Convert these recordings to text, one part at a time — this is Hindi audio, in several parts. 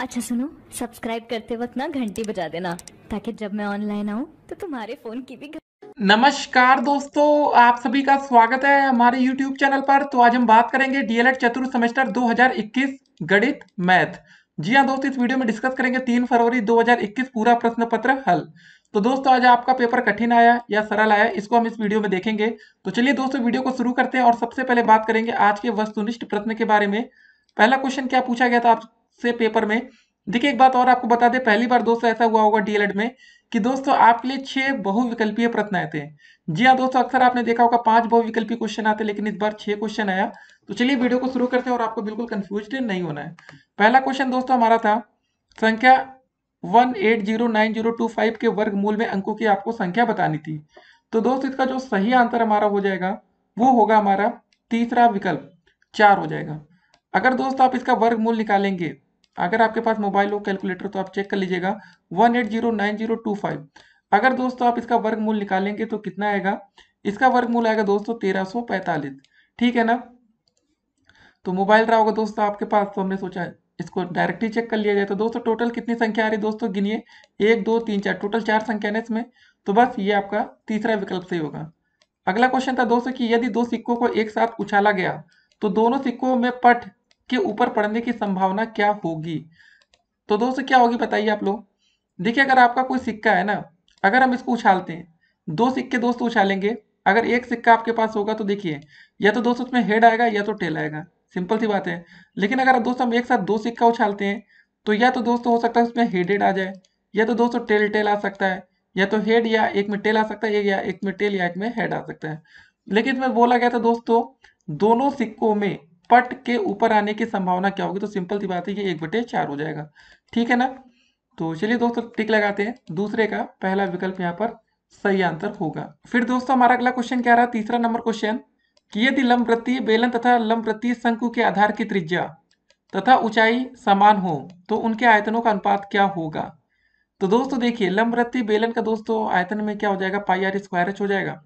अच्छा सुनो सब्सक्राइब करते वक्त ना घंटी बजा देना ताकि जब मैं ऑनलाइन आऊँ तो तुम्हारे फोन की भी नमस्कार दोस्तों आप सभी का स्वागत है हमारे YouTube चैनल पर तो आज हम बात करेंगे डीएलएड चतुर्थ सेमेस्टर 2021 गणित मैथ जी हाँ दोस्तों इस वीडियो में डिस्कस करेंगे 3 फरवरी 2021 पूरा प्रश्न पत्र हल तो दोस्तों आज आपका पेपर कठिन आया या सरल आया इसको हम इस वीडियो में देखेंगे तो चलिए दोस्तों वीडियो को शुरू करते हैं और सबसे पहले बात करेंगे आज के वस्तुनिष्ठ प्रश्न के बारे में पहला क्वेश्चन क्या पूछा गया था आप से पेपर में देखिए एक बात और आपको बता दें पहली बार दोस्तों ऐसा हुआ होगा डीएलएड e में कि दोस्तों आपके लिए छह बहुविकल्पीय प्रश्न आए थे जी हाँ दोस्तों अक्सर आपने देखा होगा पांच बहुविकल्पी क्वेश्चन आते लेकिन इस बार छह क्वेश्चन आया तो चलिए वीडियो को शुरू करते हैं और आपको बिल्कुल कंफ्यूज नहीं होना है पहला क्वेश्चन दोस्तों हमारा था संख्या one eight zero nine zero two five के वर्ग मूल में अंकों की आपको संख्या बतानी थी तो दोस्तों इसका जो सही आंसर हमारा हो जाएगा वो होगा हमारा तीसरा विकल्प चार हो जाएगा अगर दोस्तों आप इसका वर्ग मूल निकालेंगे अगर आपके पास मोबाइल हो कैलकुलेटर तो आप चेक कर लीजिएगा one eight zero nine zero two five अगर दोस्तों आप इसका वर्ग मूल निकालेंगे तो कितना आएगा इसका वर्ग मूल आएगा दोस्तों तेरह सौ पैंतालीस ठीक है ना तो मोबाइल रहा होगा दोस्तों आपके पास तो हमने सोचा इसको डायरेक्टली चेक कर लिया जाए तो दोस्तों टोटल कितनी संख्या आ रही दोस्तों गिनिए एक दो तीन चार टोटल चार संख्या है इसमें तो बस ये आपका तीसरा विकल्प सही होगा अगला क्वेश्चन था दोस्तों कि यदि दो सिक्कों को एक साथ उछाला गया तो दोनों सिक्कों में पट के ऊपर पड़ने की संभावना क्या होगी तो दोस्तों क्या होगी बताइए आप लोग देखिए अगर आपका कोई सिक्का है ना अगर हम इसको उछालते हैं दो सिक्के दोस्त उछालेंगे अगर एक सिक्का आपके पास होगा तो देखिए या तो दोस्त उसमें हेड आएगा या तो टेल आएगा सिंपल सी बात है लेकिन अगर दोस्त हम एक साथ दो सिक्का उछालते हैं तो या तो दोस्तों हो सकता है उसमें हेडेड आ जाए या तो दोस्तों टेल टेल आ सकता है या तो हेड या एक में टेल आ सकता है या एक में टेल या एक में हेड आ सकता है लेकिन इसमें बोला गया था दोस्तों दोनों सिक्कों में पट के ऊपर आने की संभावना क्या होगी तो सिंपल सी बात है ये एक बटे चार हो जाएगा ठीक है ना तो चलिए दोस्तों टिक लगाते हैं दूसरे का पहला विकल्प यहाँ पर सही आंसर होगा फिर दोस्तों हमारा अगला क्वेश्चन क्या रहा तीसरा नंबर क्वेश्चन कि यदि लंब प्रति बेलन तथा लंब प्रति शंकु के आधार की त्रिज्या तथा ऊंचाई समान हो तो उनके आयतनों का अनुपात क्या होगा तो दोस्तों देखिए प्रति बेलन का दोस्तों आयतन में क्या हो जाएगा पाई आर स्क्वायर एच हो जाएगा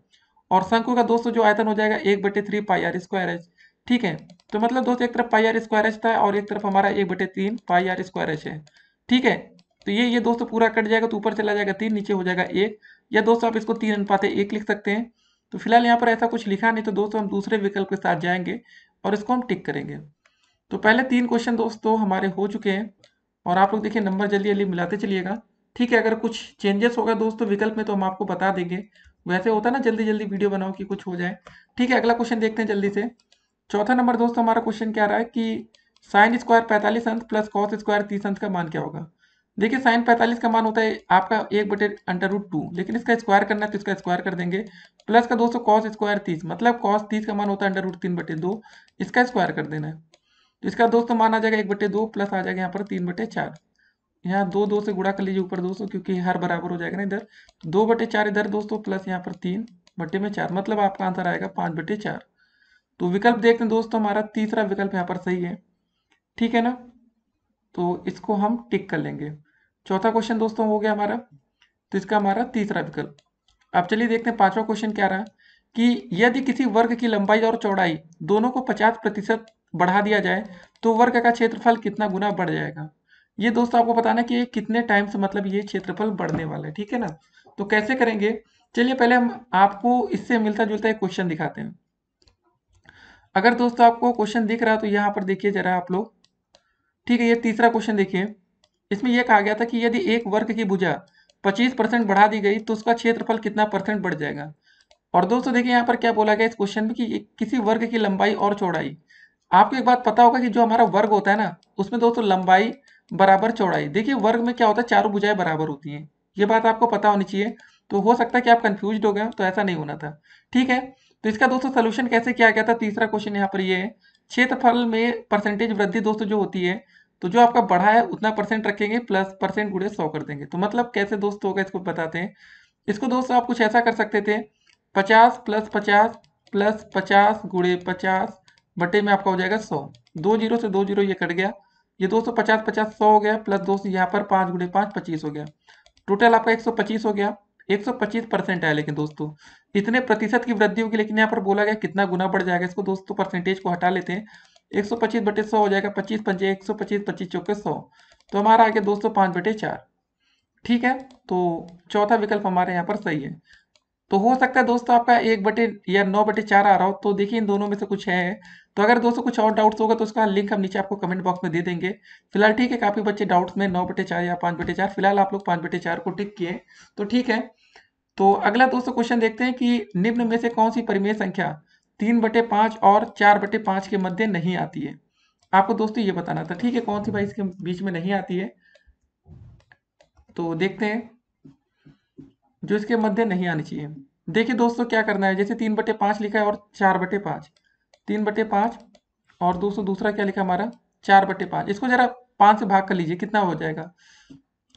और शंकु का दोस्तों जो आयतन हो जाएगा एक बटे three pi R square H ठीक है तो मतलब दोस्तों एक तरफ पाई आर स्क्वायर एच था और एक तरफ हमारा एक बटे तीन पाई आर स्क्वायर एच है ठीक है तो ये ये दोस्तों पूरा कट जाएगा तो ऊपर चला जाएगा तीन नीचे हो जाएगा एक या दोस्तों आप इसको तीन अनुपात एक लिख सकते हैं तो फिलहाल यहाँ पर ऐसा कुछ लिखा नहीं तो दोस्तों हम दूसरे विकल्प के साथ जाएंगे और इसको हम टिक करेंगे तो पहले तीन क्वेश्चन दोस्तों हमारे हो चुके हैं और आप लोग देखिए नंबर जल्दी जल्दी मिलाते चलिएगा ठीक है अगर कुछ चेंजेस होगा दोस्तों विकल्प में तो हम आपको बता देंगे वैसे होता है ना जल्दी जल्दी वीडियो बनाओ कि कुछ हो जाए ठीक है अगला क्वेश्चन देखते हैं जल्दी से चौथा नंबर दोस्तों हमारा क्वेश्चन क्या रहा है कि साइन स्क्वायर पैंतालीस अंश प्लस कॉस स्क्वायर तीस अंश का मान क्या होगा देखिए साइन पैंतालीस का मान होता है आपका एक बटे अंडर रूट टू लेकिन इसका स्क्वायर करना है तो इसका स्क्वायर कर देंगे प्लस का दोस्तों कॉस स्क्वायर तीस मतलब कॉस तीस का मान होता है अंडर रूट तीन बटे दो इसका स्क्वायर कर देना है तो इसका दोस्तों मान आ जाएगा एक बटे दो प्लस आ जाएगा यहाँ पर तीन बटे चार यहाँ दो दो से गुड़ा कर लीजिए ऊपर दोस्तों क्योंकि हर बराबर हो जाएगा ना इधर दो बटे चार इधर दोस्तों प्लस यहाँ पर तीन बटे में चार मतलब आपका आंसर आएगा पाँच बटे चार तो विकल्प देखते हैं दोस्तों हमारा तीसरा विकल्प यहाँ पर सही है ठीक है ना तो इसको हम टिक कर लेंगे चौथा क्वेश्चन दोस्तों हो गया हमारा तो इसका हमारा तीसरा विकल्प अब चलिए देखते हैं पांचवा क्वेश्चन क्या रहा कि यदि किसी वर्ग की लंबाई और चौड़ाई दोनों को पचास प्रतिशत बढ़ा दिया जाए तो वर्ग का क्षेत्रफल कितना गुना बढ़ जाएगा ये दोस्तों आपको बताना कि ये कितने टाइम से मतलब ये क्षेत्रफल बढ़ने वाला है ठीक है ना तो कैसे करेंगे चलिए पहले हम आपको इससे मिलता जुलता एक क्वेश्चन दिखाते हैं अगर दोस्तों आपको क्वेश्चन दिख रहा है तो यहाँ पर देखिए जरा आप लोग ठीक है ये तीसरा क्वेश्चन देखिए इसमें यह कहा गया था कि यदि एक वर्ग की भुजा 25 परसेंट बढ़ा दी गई तो उसका क्षेत्रफल कितना परसेंट बढ़ जाएगा और दोस्तों देखिए यहाँ पर क्या बोला गया इस क्वेश्चन में कि किसी वर्ग की लंबाई और चौड़ाई आपको एक बात पता होगा कि जो हमारा वर्ग होता है ना उसमें दोस्तों लंबाई बराबर चौड़ाई देखिए वर्ग में क्या होता है चारों भुजाएं बराबर होती हैं ये बात आपको पता होनी चाहिए तो हो सकता है कि आप कंफ्यूज हो गए तो ऐसा नहीं होना था ठीक है तो इसका दोस्तों सोल्यूशन कैसे किया गया था तीसरा क्वेश्चन यहाँ पर ये है क्षेत्रफल में परसेंटेज वृद्धि दोस्तों जो होती है तो जो आपका बढ़ा है उतना परसेंट रखेंगे प्लस परसेंट गुड़े सौ कर देंगे तो मतलब कैसे दोस्त होगा इसको बताते हैं इसको दोस्तों आप कुछ ऐसा कर सकते थे पचास प्लस पचास प्लस पचास गुड़े पचास बटे में आपका हो जाएगा सौ दो जीरो से दो जीरो ये कट गया ये दो सौ पचास पचास सौ हो गया प्लस दोस्तों यहाँ पर पाँच गुड़े पाँच पच्चीस हो गया टोटल आपका एक सौ पच्चीस हो गया 125 परसेंट है लेकिन दोस्तों इतने प्रतिशत की वृद्धि होगी लेकिन यहाँ पर बोला गया कितना गुना बढ़ जाएगा इसको दोस्तों परसेंटेज को हटा लेते हैं एक सौ पच्चीस बटे सौ हो जाएगा पच्चीस पंचे एक सौ पच्चीस पच्चीस चौके सौ तो हमारा आ गया दोस्तों पाँच बटे चार ठीक है तो चौथा विकल्प हमारे यहाँ पर सही है तो हो सकता है दोस्तों आपका एक बटे या नौ बटे चार आ रहा हो तो देखिए इन दोनों में से कुछ है तो अगर दोस्तों कुछ और डाउट्स होगा तो उसका लिंक हम नीचे आपको कमेंट बॉक्स में दे देंगे फिलहाल ठीक है काफ़ी बच्चे डाउट्स में नौ बटे चार या पांच बटे चार फिलहाल आप लोग पांच बटे चार को टिक किए तो ठीक है तो अगला दोस्तों क्वेश्चन देखते हैं कि निम्न में से कौन सी परिमेय संख्या तीन बटे पांच और चार बटे पांच के मध्य नहीं आती है आपको दोस्तों ये बताना था ठीक है कौन सी भाई इसके बीच में नहीं आती है तो देखते हैं जो इसके मध्य नहीं आनी चाहिए देखिए दोस्तों क्या करना है जैसे तीन बटे पांच लिखा है और चार बटे पांच तीन बटे पाँच और दोस्तों दूसरा क्या लिखा हमारा चार बटे पाँच इसको जरा पाँच से भाग कर लीजिए कितना हो जाएगा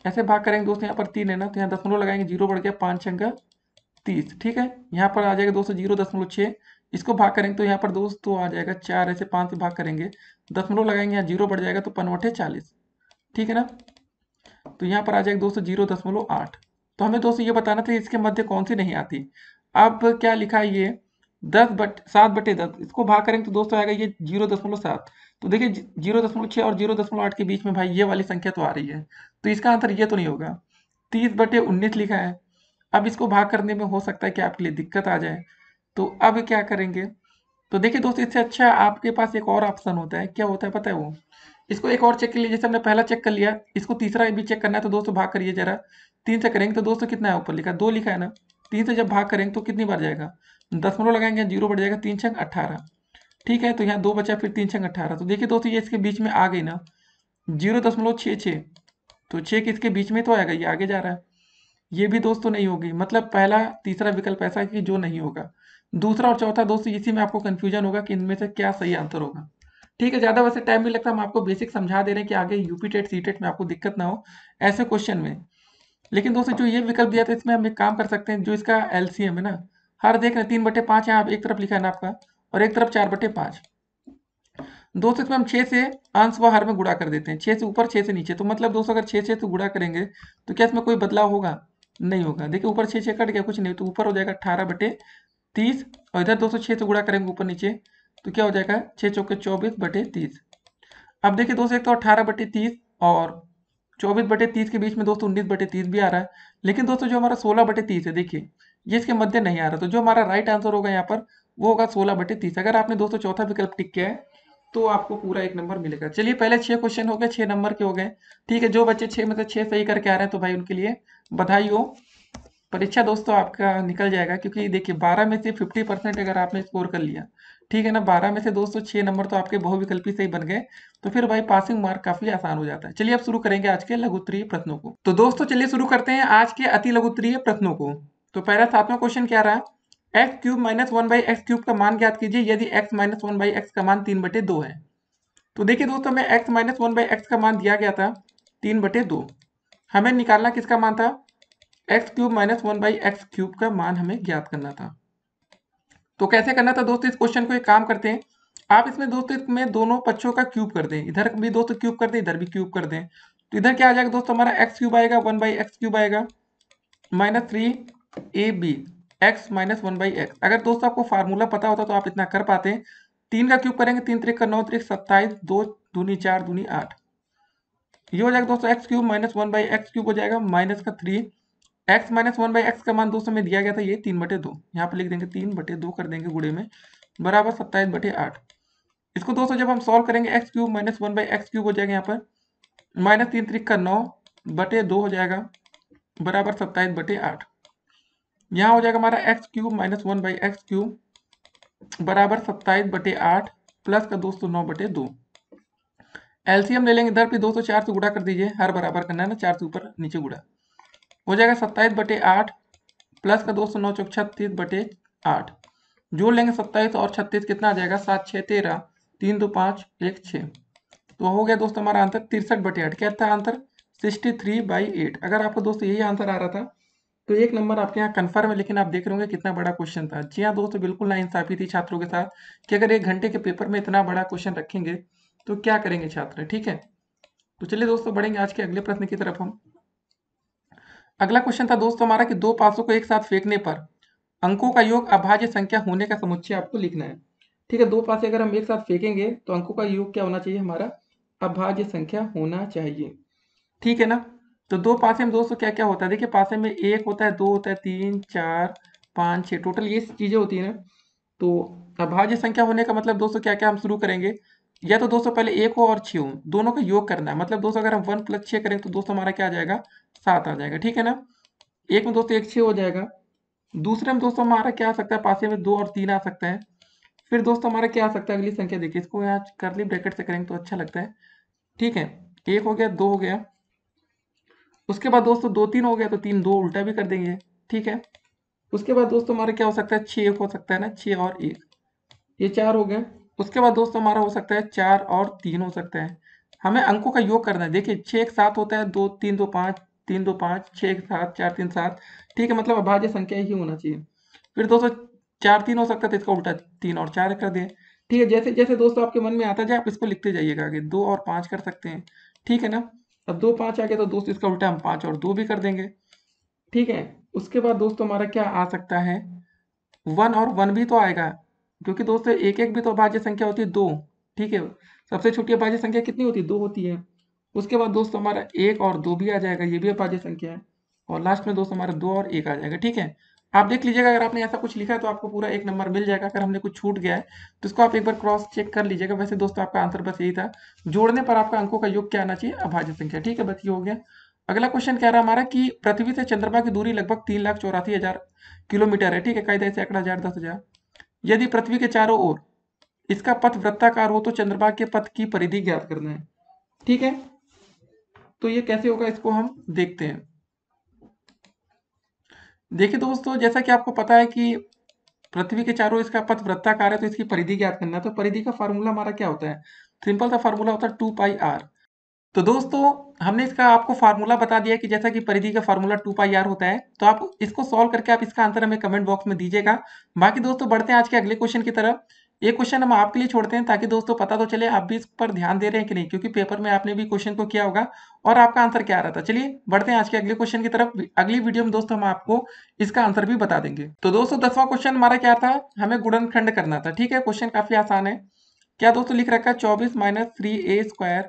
ऐसे भाग करेंगे दोस्तों यहाँ पर तीन है ना तो यहाँ दसमलव लगाएंगे जीरो बढ़ गया पाँच छंगा तीस ठीक है यहाँ पर आ जाएगा दोस्तों जीरो दसमलव छः इसको भाग करेंगे तो यहाँ पर दोस्तों आ जाएगा चार ऐसे पाँच से भाग करेंगे दसमलव लगाएंगे यहाँ जीरो बढ़ जाएगा तो पनवठे चालीस ठीक है ना तो यहाँ पर आ जाएगा दोस्तों जीरो दसमलव आठ तो हमें दोस्तों ये बताना था इसके मध्य कौन सी नहीं आती अब क्या लिखा है ये दस बट सात बटे दस इसको भाग करेंगे तो दोस्तों आएगा ये जीरो दशमलव सात तो देखिए जीरो दशमलव छः और जीरो दशमलव आठ के बीच में भाई ये वाली संख्या तो आ रही है तो इसका आंसर ये तो नहीं होगा तीस बटे उन्नीस लिखा है अब इसको भाग करने में हो सकता है कि आपके लिए दिक्कत आ जाए तो अब क्या करेंगे तो देखिए दोस्तों इससे अच्छा आपके पास एक और ऑप्शन होता है क्या होता है पता है वो इसको एक और चेक कर लिया जैसे हमने पहला चेक कर लिया इसको तीसरा भी चेक करना है तो दोस्तों भाग करिए जरा तीन से करेंगे तो दोस्तों कितना है ऊपर लिखा दो लिखा है ना तीन से जब भाग करेंगे तो कितनी बार जाएगा दसमलव लगाएंगे जीरो बढ़ जाएगा तीन छंग अट्ठारह ठीक है तो यहाँ दो बचा फिर तीन छंग अट्ठारह तो देखिए दोस्तों ये इसके बीच में आ गई ना जीरो दशमलव छः छः तो छः किसके बीच में तो आएगा ये आगे जा रहा है ये भी दोस्तों नहीं होगी मतलब पहला तीसरा विकल्प ऐसा है कि जो नहीं होगा दूसरा और चौथा दोस्तों इसी में आपको कन्फ्यूजन होगा कि इनमें से क्या सही आंसर होगा ठीक है ज़्यादा वैसे टाइम नहीं लगता हम आपको बेसिक समझा दे रहे हैं कि आगे यूपी टेट सी टेट में आपको दिक्कत ना हो ऐसे क्वेश्चन में लेकिन दोस्तों जो ये विकल्प दिया था इसमें हम एक काम कर सकते हैं जो इसका एलसीएम है ना हर देख रहे तीन बटे पांच यहाँ एक तरफ लिखा है ना आपका और एक तरफ चार बटे दो दोस्तों इसमें हम छह से अंश व हर में गुड़ा कर देते हैं छह से ऊपर छह से नीचे तो मतलब दोस्तों अगर छह छह से तो गुड़ा करेंगे तो क्या इसमें कोई बदलाव होगा नहीं होगा देखिए ऊपर छह छह कट गया कुछ नहीं तो ऊपर हो जाएगा अठारह बटे तीस और इधर दोस्तों छह से गुड़ा करेंगे ऊपर नीचे तो क्या हो जाएगा छह चौके चौबीस बटे तीस अब देखिए दोस्तों एक तो अठारह बटे तीस और चौबीस बटे तीस के बीच में दोस्तों उन्नीस बटे तीस भी आ रहा है लेकिन दोस्तों जो हमारा सोलह बटे तीस है देखिए ये इसके मध्य नहीं आ रहा तो जो हमारा राइट आंसर होगा यहाँ पर वो होगा सोलह बटे तीस अगर आपने दोस्तों चौथा विकल्प टिक किया है तो आपको पूरा एक नंबर मिलेगा चलिए पहले छह क्वेश्चन हो गए छह नंबर के हो गए ठीक है जो बच्चे छह से छह सही करके आ रहे हैं तो भाई उनके लिए बधाई हो परीक्षा दोस्तों आपका निकल जाएगा क्योंकि देखिए बारह में से फिफ्टी परसेंट अगर आपने स्कोर कर लिया ठीक है ना बारह में से दोस्तों छह नंबर तो आपके बहुविकल्पी से ही बन गए तो फिर भाई पासिंग मार्क काफी आसान हो जाता है चलिए अब शुरू करेंगे आज के लघुत्तरीय प्रश्नों को तो दोस्तों चलिए शुरू करते हैं आज के अति लघुत्तरीय प्रश्नों को तो पहला सातवां क्वेश्चन क्या रहा X cube minus one by X cube का मान ज्ञात कीजिए यदि X minus one by X का मान तीन बटे दो है तो देखिए दोस्तों में X minus one by X का मान दिया गया था तीन बटे दो हमें निकालना किसका मान था X cube minus one by X cube का मान हमें ज्ञात करना था तो कैसे करना था दोस्तों इस क्वेश्चन को एक काम करते हैं आप इसमें दोस्तों इसमें दोनों पक्षों का क्यूब कर दें इधर भी दोस्तों क्यूब कर दें इधर भी क्यूब कर दें तो इधर क्या आ जाएगा दोस्तों हमारा एक्स क्यूब आएगा वन बाई एक्स क्यूब आएगा minus three A B X minus one by X अगर दोस्तों आपको फार्मूला पता होता तो आप इतना कर पाते तीन का क्यूब करेंगे तीन त्रिक का नौ त्रिक सत्ताईस दो दूनी चार दूनी आठ ये हो जाएगा दोस्तों X cube minus one by X cube हो जाएगा माइनस का three X minus one by X का मान दोस्तों में दिया गया था ये तीन बटे दो यहाँ पर लिख देंगे तीन बटे दो कर देंगे गुड़े में बराबर सत्ताईस बटे आठ इसको दोस्तों जब हम सॉल्व करेंगे X cube minus one by X cube हो जाएगा यहाँ पर माइनस तीन त्रिक का नौ बटे दो हो जाएगा बराबर सत्ताईस बटे आठ यहाँ हो जाएगा हमारा X cube minus one by X cube बराबर सत्ताईस बटे आठ प्लस का दो सौ नौ बटे दो एलसीएम ले लेंगे इधर पे दो सौ चार से गुड़ा कर दीजिए हर बराबर करना है ना चार से ऊपर नीचे गुड़ा हो जाएगा सत्ताईस बटे आठ प्लस का दो सौ नौ चौक छत्तीस बटे आठ जोड़ लेंगे सत्ताईस और छत्तीस कितना आ जाएगा सात छः तेरह तीन दो पाँच एक छः तो हो गया दोस्तों हमारा आंसर तिरसठ बटे आठ क्या था answer sixty three by eight अगर आपको दोस्तों यही आंसर आ रहा था तो एक नंबर आपके यहाँ कन्फर्म है लेकिन आप देख रहे होंगे कितना बड़ा क्वेश्चन था जी हाँ दोस्तों बिल्कुल ना इंसाफी थी छात्रों के साथ कि अगर एक घंटे के पेपर में इतना बड़ा क्वेश्चन रखेंगे तो क्या करेंगे छात्र ठीक है तो चलिए दोस्तों बढ़ेंगे आज के अगले प्रश्न की तरफ हम अगला क्वेश्चन था दोस्तों हमारा कि दो पासों को एक साथ फेंकने पर अंकों का योग अभाज्य संख्या होने का समुच्चय आपको लिखना है ठीक है दो पासे अगर हम एक साथ फेंकेंगे तो अंकों का योग क्या होना चाहिए हमारा अभाज्य संख्या होना चाहिए ठीक है ना तो दो पासे में दोस्तों क्या क्या होता है देखिए पासे में एक होता है दो होता है तीन चार पाँच छः टोटल ये चीज़ें होती हैं ना तो अभाज्य संख्या होने का मतलब दोस्तों क्या क्या हम शुरू करेंगे या तो दोस्तों पहले एक हो और छः हो दोनों का योग करना है मतलब दोस्तों अगर हम वन प्लस छः करेंगे तो दोस्तों हमारा क्या आ जाएगा सात आ जाएगा ठीक है ना एक में दोस्तों एक छः हो जाएगा दूसरे में दोस्तों हमारा क्या आ सकता है पासे में दो और तीन आ सकता है फिर दोस्तों हमारा क्या आ सकता है अगली संख्या देखिए इसको यहाँ कर ली ब्रैकेट से करेंगे तो अच्छा लगता है ठीक है एक हो गया दो हो गया उसके बाद दोस्तों दो तीन हो गया तो तीन दो उल्टा भी कर देंगे ठीक है उसके बाद दोस्तों हमारा क्या हो सकता है एक हो सकता है ना छ और एक ये चार हो गया उसके बाद दोस्तों हमारा हो सकता है चार और तीन हो सकता है हमें अंकों का योग करना है देखिए छ एक सात होता है दो तीन दो पाँच तीन दो पाँच छ एक सात चार तीन सात ठीक है मतलब अभाज्य संख्या ही होना चाहिए फिर दोस्तों चार तीन हो सकता है तो इसका उल्टा तीन और चार कर दें ठीक है जैसे जैसे दोस्तों आपके मन में आता जाए आप इसको लिखते जाइएगा आगे दो और पाँच कर सकते हैं ठीक है ना अब दो पाँच आ गया तो दोस्त इसका उल्टा हम पाँच और दो भी कर देंगे ठीक है उसके बाद दोस्तों हमारा क्या आ सकता है वन और वन भी तो आएगा क्योंकि दोस्तों एक एक भी तो अभाज्य संख्या होती है दो ठीक है सबसे छोटी अभाज्य संख्या कितनी होती है दो होती है उसके बाद दोस्तों हमारा एक और दो भी आ जाएगा ये भी अभाज्य संख्या है और लास्ट में दोस्तों हमारा दो और एक आ जाएगा ठीक है आप देख लीजिएगा अगर आपने ऐसा कुछ लिखा है तो आपको पूरा एक नंबर मिल जाएगा अगर हमने कुछ छूट गया है तो इसको आप एक बार क्रॉस चेक कर लीजिएगा वैसे दोस्तों आपका आंसर बस यही था जोड़ने पर आपका अंकों का योग क्या आना चाहिए अभाज्य संख्या ठीक है बस ये हो गया अगला क्वेश्चन कह रहा हमारा कि पृथ्वी से चंद्रमा की दूरी लगभग तीन लाख चौरासी हजार किलोमीटर है ठीक है कायदा से हजार दस हजार यदि पृथ्वी के चारों ओर इसका पथ वृत्ताकार हो तो चंद्रमा के पथ की परिधि ज्ञात करना है ठीक है तो ये कैसे होगा इसको हम देखते हैं देखिए दोस्तों जैसा कि आपको पता है कि पृथ्वी के चारों इसका पथ वृत्ताकार है तो इसकी परिधि ज्ञात करना है तो परिधि का फार्मूला हमारा क्या होता है सिंपल सा फॉर्मूला होता है टू पाई आर तो दोस्तों हमने इसका आपको फार्मूला बता दिया कि जैसा कि परिधि का फार्मूला टू पाई आर होता है तो आप इसको सॉल्व करके आप इसका आंसर हमें कमेंट बॉक्स में दीजिएगा बाकी दोस्तों बढ़ते हैं आज के अगले क्वेश्चन की तरफ ये क्वेश्चन हम आपके लिए छोड़ते हैं ताकि दोस्तों पता तो चले आप भी इस पर ध्यान दे रहे हैं कि नहीं क्योंकि पेपर में आपने भी क्वेश्चन को किया होगा और आपका आंसर क्या आ रहा था चलिए बढ़ते हैं आज के अगले क्वेश्चन की तरफ अगली वीडियो में दोस्तों हम आपको इसका आंसर भी बता देंगे तो दोस्तों दसवां क्वेश्चन हमारा क्या था हमें गुड़न खंड करना था ठीक है क्वेश्चन काफी आसान है क्या दोस्तों लिख रखा है चौबीस minus three A square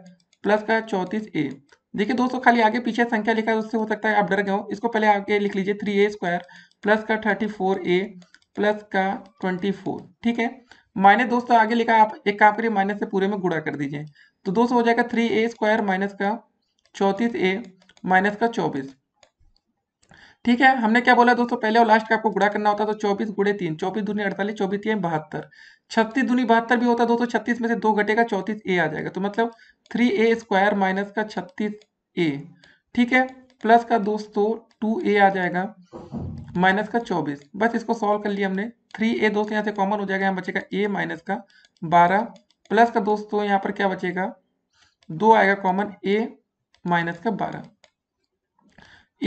plus का चौतीस ए देखिए दोस्तों खाली आगे पीछे संख्या लिखा है उससे हो सकता है आप डर गए हो इसको पहले आगे लिख लीजिए थ्री ए स्क्वायर प्लस का थर्टी फोर ए प्लस का ट्वेंटी फोर ठीक है माइनस दोस्तों आगे लिखा आप एक काम करिए माइनस से पूरे में गुड़ा कर दीजिए तो दोस्तों हो जाएगा थ्री ए स्क्वायर माइनस का चौतीस ए माइनस का चौबीस ठीक है हमने क्या बोला दोस्तों पहले और लास्ट का आपको गुड़ा करना होता तो चौबीस गुड़े तीन चौबीस दूनी अड़तालीस चौबीस तीन बहत्तर छत्तीस दूनी बहत्तर भी होता दोस्तों छत्तीस में से दो घटेगा चौतीस ए आ जाएगा तो मतलब थ्री ए स्क्वायर माइनस का छत्तीस ए ठीक है प्लस का दोस्तों टू ए आ जाएगा माइनस का चौबीस बस इसको सॉल्व कर लिया हमने थ्री ए दोस्तों यहाँ से कॉमन हो जाएगा यहाँ बचेगा ए माइनस का बारह प्लस का दोस्तों यहाँ पर क्या बचेगा दो आएगा कॉमन ए माइनस का बारह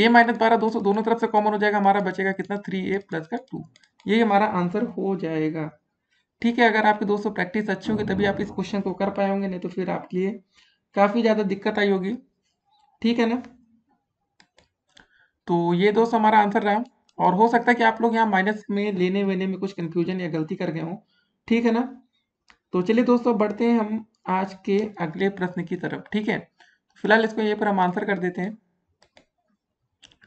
ए माइनस बारह दोस्तों दोनों तरफ से कॉमन हो जाएगा हमारा बचेगा कितना थ्री ए प्लस का टू ये हमारा आंसर हो जाएगा ठीक है अगर आपके दोस्तों प्रैक्टिस अच्छी होगी तभी आप इस क्वेश्चन को कर पाए होंगे नहीं तो फिर आपके लिए काफ़ी ज़्यादा दिक्कत आई होगी ठीक है ना तो ये दोस्तों हमारा आंसर रहा और हो सकता है कि आप लोग यहाँ माइनस में लेने वेने में कुछ कंफ्यूजन या गलती कर गए हो ठीक है ना तो चलिए दोस्तों बढ़ते हैं हम आज के अगले प्रश्न की तरफ ठीक है फिलहाल इसको ये पर हम आंसर कर देते हैं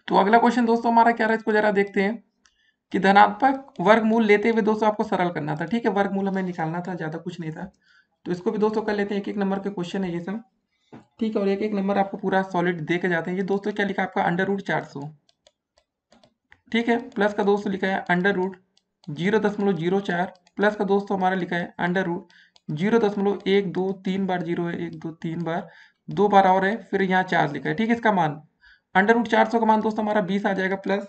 तो अगला क्वेश्चन दोस्तों हमारा क्या रहा है इसको जरा देखते हैं कि धनात्मक वर्गमूल लेते हुए दोस्तों आपको सरल करना था ठीक है वर्गमूल हमें निकालना था ज्यादा कुछ नहीं था तो इसको भी दोस्तों कर लेते हैं एक एक नंबर के क्वेश्चन है ये सब ठीक है और एक एक नंबर आपको पूरा सॉलिड दे के जाते हैं ये दोस्तों क्या लिखा आपका अंडर रूट चार सौ ठीक है प्लस का दोस्तों लिखा है अंडर रूट जीरो दशमलव जीरो चार प्लस का दोस्तों तो हमारा लिखा है अंडर रूट जीरो दशमलव एक दो तीन बार जीरो है एक दो तीन बार दो बार और है फिर यहाँ चार लिखा है ठीक है इसका मान अंडर रूट चार सौ का मान दोस्तों हमारा बीस आ जाएगा प्लस